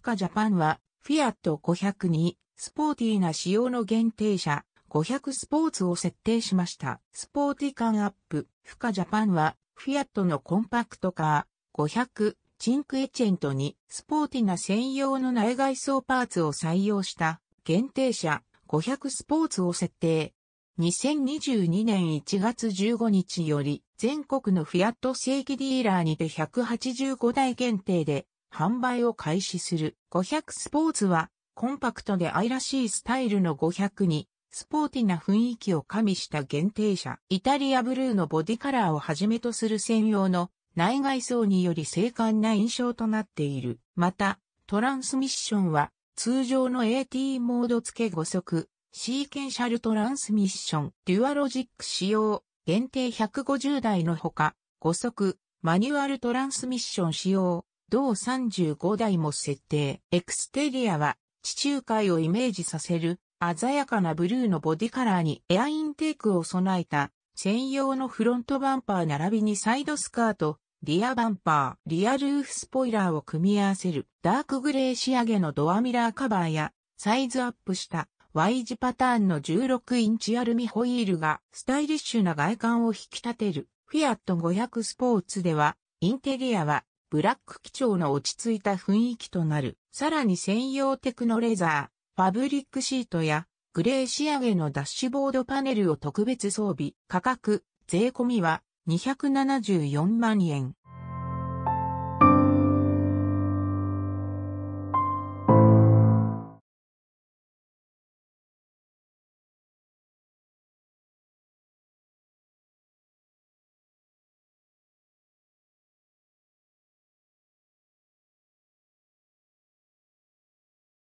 フカジャパンは、フィアット500に、スポーティーな仕様の限定車、500スポーツを設定しました。スポーティ感アップ、フカジャパンは、フィアットのコンパクトカー、500、チンクエチェントに、スポーティな専用の内外装パーツを採用した、限定車、500スポーツを設定。2022年1月15日より全国のフィアット正規ディーラーにて185台限定で販売を開始する。500スポーツは、コンパクトで愛らしいスタイルの500に、スポーティな雰囲気を加味した限定車、イタリアブルーのボディカラーをはじめとする専用の内外装により精悍な印象となっている。また、トランスミッションは通常の AT モード付け5速、シーケンシャルトランスミッション、デュアロジック仕様、限定150台のほか、5速、マニュアルトランスミッション仕様、同35台も設定。エクステリアは地中海をイメージさせる鮮やかなブルーのボディカラーにエアインテークを備えた専用のフロントバンパー並びにサイドスカート、リアバンパー、リアルーフスポイラーを組み合わせるダークグレー仕上げのドアミラーカバーやサイズアップした Y 字パターンの16インチアルミホイールがスタイリッシュな外観を引き立てるフィアット500スポーツではインテリアはブラック基調の落ち着いた雰囲気となる。さらに専用テクノレザー、ファブリックシートやグレー仕上げのダッシュボードパネルを特別装備。価格、税込みは274万円。